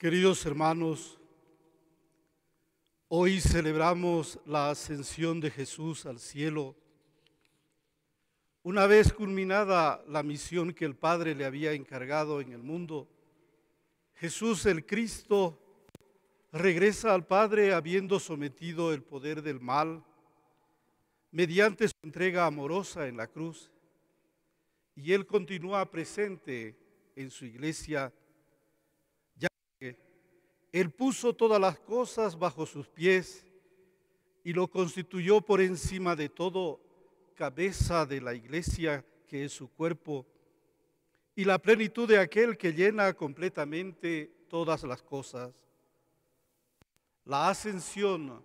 Queridos hermanos, hoy celebramos la ascensión de Jesús al cielo. Una vez culminada la misión que el Padre le había encargado en el mundo, Jesús el Cristo regresa al Padre habiendo sometido el poder del mal mediante su entrega amorosa en la cruz. Y Él continúa presente en su iglesia él puso todas las cosas bajo sus pies y lo constituyó por encima de todo cabeza de la iglesia que es su cuerpo y la plenitud de aquel que llena completamente todas las cosas. La ascensión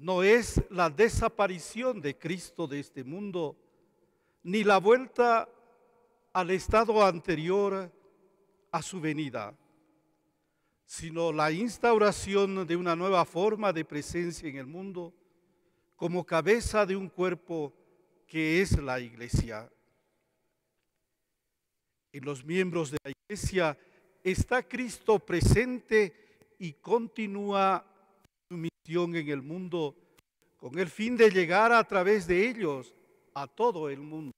no es la desaparición de Cristo de este mundo, ni la vuelta al estado anterior a su venida sino la instauración de una nueva forma de presencia en el mundo como cabeza de un cuerpo que es la iglesia. En los miembros de la iglesia está Cristo presente y continúa su misión en el mundo con el fin de llegar a través de ellos a todo el mundo.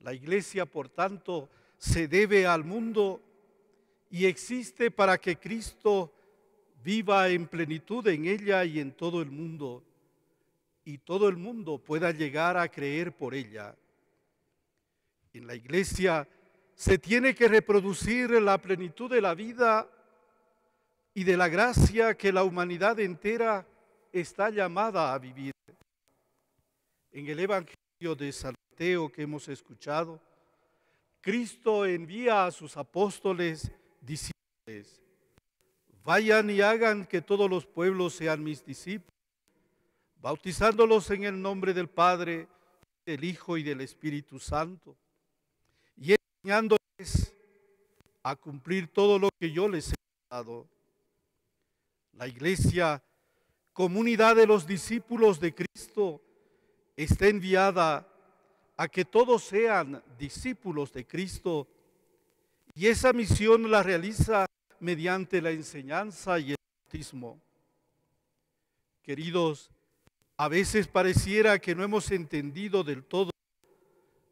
La iglesia, por tanto, se debe al mundo y existe para que Cristo viva en plenitud en ella y en todo el mundo, y todo el mundo pueda llegar a creer por ella. En la iglesia se tiene que reproducir la plenitud de la vida y de la gracia que la humanidad entera está llamada a vivir. En el Evangelio de San que hemos escuchado, Cristo envía a sus apóstoles discípulos. Vayan y hagan que todos los pueblos sean mis discípulos, bautizándolos en el nombre del Padre, del Hijo y del Espíritu Santo, y enseñándoles a cumplir todo lo que yo les he dado. La iglesia, comunidad de los discípulos de Cristo, está enviada a que todos sean discípulos de Cristo y esa misión la realiza mediante la enseñanza y el bautismo. Queridos, a veces pareciera que no hemos entendido del todo,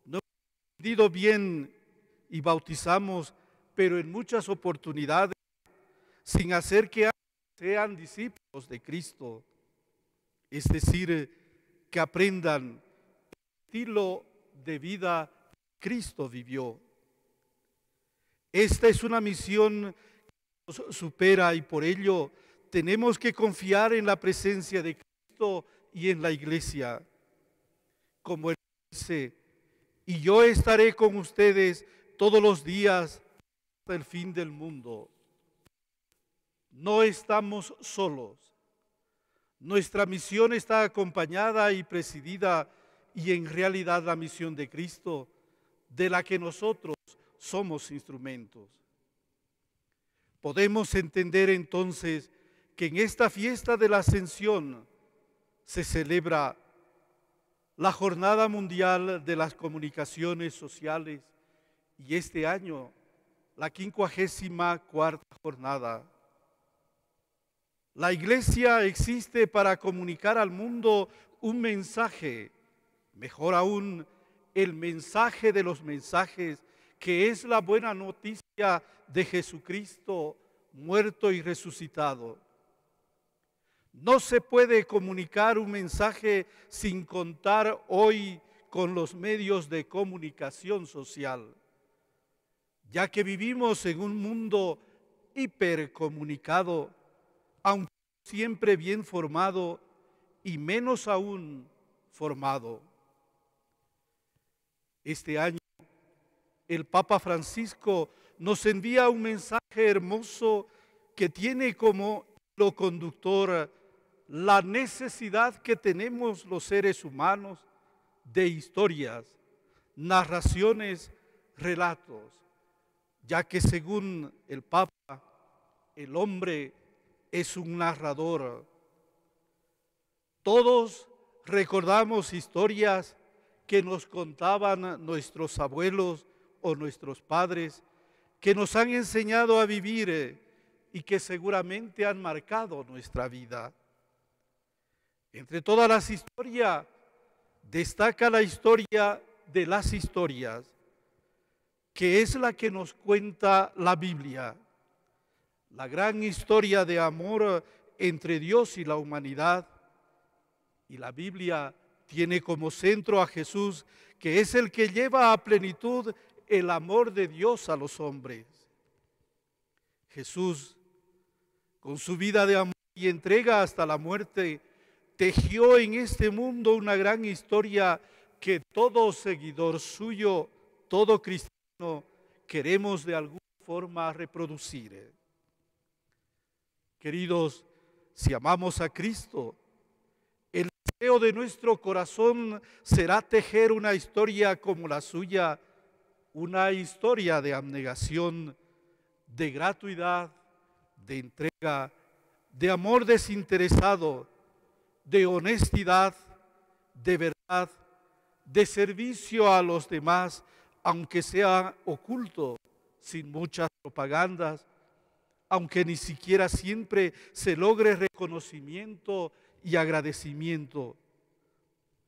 no hemos entendido bien y bautizamos, pero en muchas oportunidades, sin hacer que sean discípulos de Cristo, es decir, que aprendan el estilo de vida que Cristo vivió. Esta es una misión que nos supera y por ello tenemos que confiar en la presencia de Cristo y en la iglesia. Como Él dice, y yo estaré con ustedes todos los días hasta el fin del mundo. No estamos solos. Nuestra misión está acompañada y presidida y en realidad la misión de Cristo, de la que nosotros somos instrumentos. Podemos entender entonces que en esta fiesta de la ascensión se celebra la Jornada Mundial de las Comunicaciones Sociales y este año la 54 cuarta jornada. La iglesia existe para comunicar al mundo un mensaje, mejor aún, el mensaje de los mensajes que es la buena noticia de Jesucristo muerto y resucitado. No se puede comunicar un mensaje sin contar hoy con los medios de comunicación social, ya que vivimos en un mundo hipercomunicado, aunque siempre bien formado y menos aún formado. Este año el Papa Francisco nos envía un mensaje hermoso que tiene como lo conductor la necesidad que tenemos los seres humanos de historias, narraciones, relatos, ya que según el Papa, el hombre es un narrador. Todos recordamos historias que nos contaban nuestros abuelos o nuestros padres que nos han enseñado a vivir eh, y que seguramente han marcado nuestra vida. Entre todas las historias, destaca la historia de las historias, que es la que nos cuenta la Biblia, la gran historia de amor eh, entre Dios y la humanidad. Y la Biblia tiene como centro a Jesús, que es el que lleva a plenitud el amor de Dios a los hombres. Jesús, con su vida de amor y entrega hasta la muerte, tejió en este mundo una gran historia que todo seguidor suyo, todo cristiano, queremos de alguna forma reproducir. Queridos, si amamos a Cristo, el deseo de nuestro corazón será tejer una historia como la suya, una historia de abnegación, de gratuidad, de entrega, de amor desinteresado, de honestidad, de verdad, de servicio a los demás, aunque sea oculto, sin muchas propagandas, aunque ni siquiera siempre se logre reconocimiento y agradecimiento.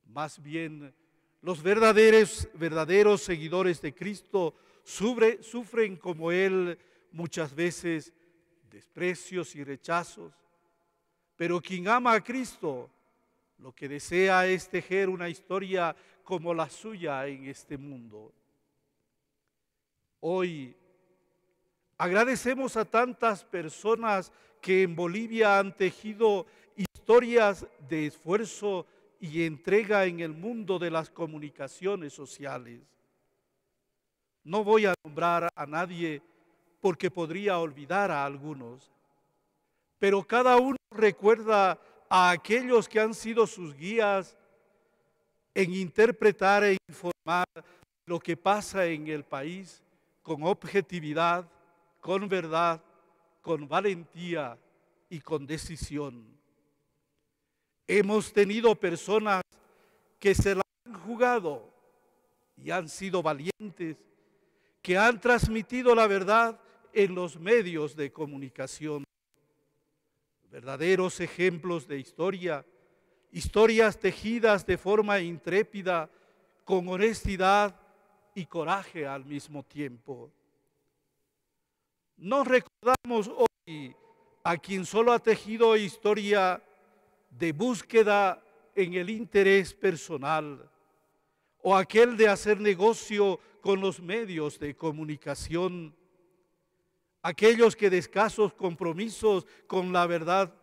Más bien, los verdaderos, verdaderos seguidores de Cristo sufren como Él muchas veces desprecios y rechazos. Pero quien ama a Cristo, lo que desea es tejer una historia como la suya en este mundo. Hoy agradecemos a tantas personas que en Bolivia han tejido historias de esfuerzo y entrega en el mundo de las comunicaciones sociales. No voy a nombrar a nadie porque podría olvidar a algunos, pero cada uno recuerda a aquellos que han sido sus guías en interpretar e informar lo que pasa en el país con objetividad, con verdad, con valentía y con decisión. Hemos tenido personas que se la han jugado y han sido valientes, que han transmitido la verdad en los medios de comunicación. Verdaderos ejemplos de historia, historias tejidas de forma intrépida, con honestidad y coraje al mismo tiempo. No recordamos hoy a quien solo ha tejido historia de búsqueda en el interés personal o aquel de hacer negocio con los medios de comunicación, aquellos que de escasos compromisos con la verdad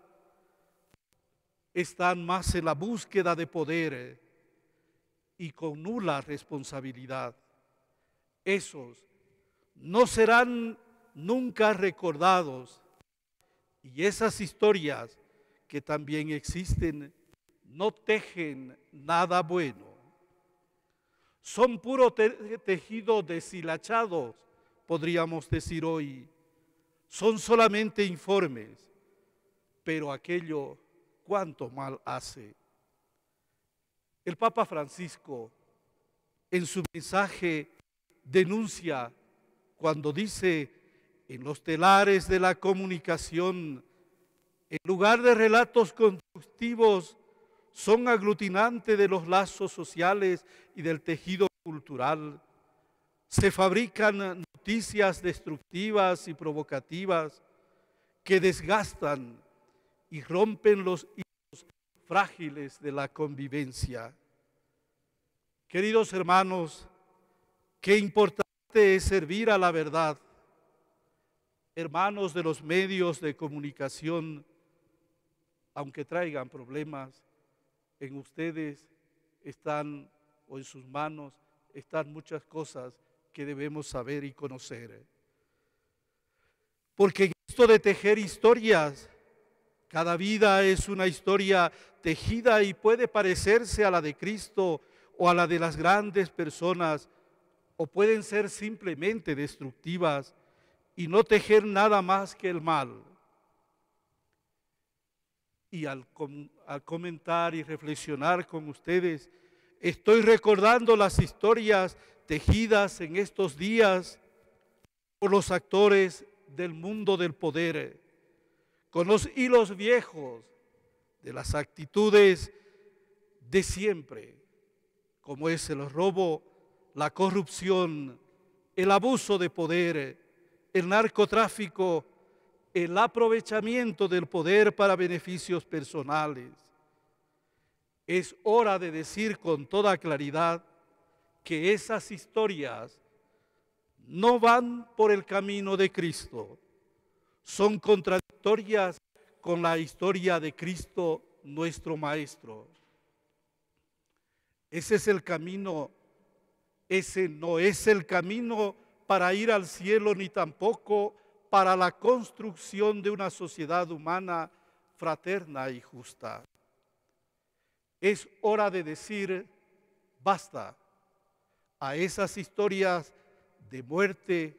están más en la búsqueda de poder y con nula responsabilidad. Esos no serán nunca recordados y esas historias que también existen no tejen nada bueno. Son puro tejido deshilachado, podríamos decir hoy. Son solamente informes, pero aquello cuánto mal hace. El Papa Francisco en su mensaje denuncia cuando dice en los telares de la comunicación en lugar de relatos constructivos, son aglutinantes de los lazos sociales y del tejido cultural. Se fabrican noticias destructivas y provocativas que desgastan y rompen los hilos frágiles de la convivencia. Queridos hermanos, qué importante es servir a la verdad. Hermanos de los medios de comunicación, aunque traigan problemas, en ustedes están o en sus manos están muchas cosas que debemos saber y conocer. Porque esto de tejer historias, cada vida es una historia tejida y puede parecerse a la de Cristo o a la de las grandes personas, o pueden ser simplemente destructivas y no tejer nada más que el mal y al, comentar y reflexionar con ustedes, estoy recordando las historias tejidas en estos días por los actores del mundo del poder, con los hilos viejos de las actitudes de siempre, como es el robo, la corrupción, el abuso de poder, el narcotráfico el aprovechamiento del poder para beneficios personales. Es hora de decir con toda claridad que esas historias no van por el camino de Cristo, son contradictorias con la historia de Cristo nuestro Maestro. Ese es el camino, ese no es el camino para ir al cielo ni tampoco para la construcción de una sociedad humana fraterna y justa. Es hora de decir basta a esas historias de muerte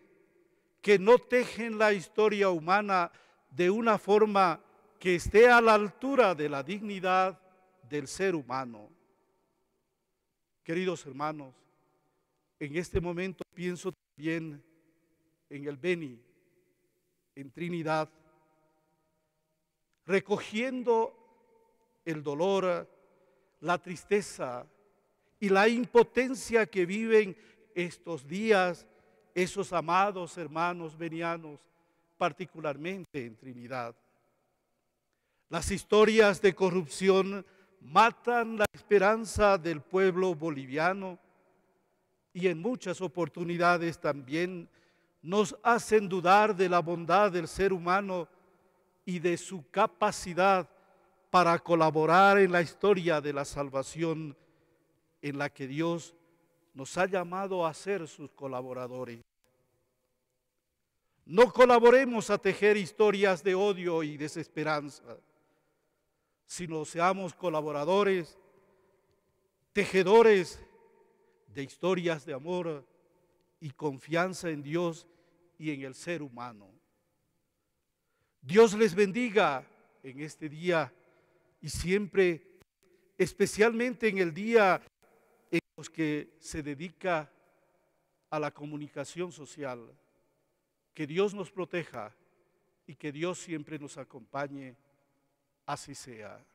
que no tejen la historia humana de una forma que esté a la altura de la dignidad del ser humano. Queridos hermanos, en este momento pienso también en el Beni, en Trinidad, recogiendo el dolor, la tristeza y la impotencia que viven estos días esos amados hermanos venianos, particularmente en Trinidad. Las historias de corrupción matan la esperanza del pueblo boliviano y en muchas oportunidades también nos hacen dudar de la bondad del ser humano y de su capacidad para colaborar en la historia de la salvación en la que Dios nos ha llamado a ser sus colaboradores. No colaboremos a tejer historias de odio y desesperanza, sino seamos colaboradores, tejedores de historias de amor y confianza en Dios y en el ser humano. Dios les bendiga en este día y siempre, especialmente en el día en los que se dedica a la comunicación social. Que Dios nos proteja y que Dios siempre nos acompañe, así sea.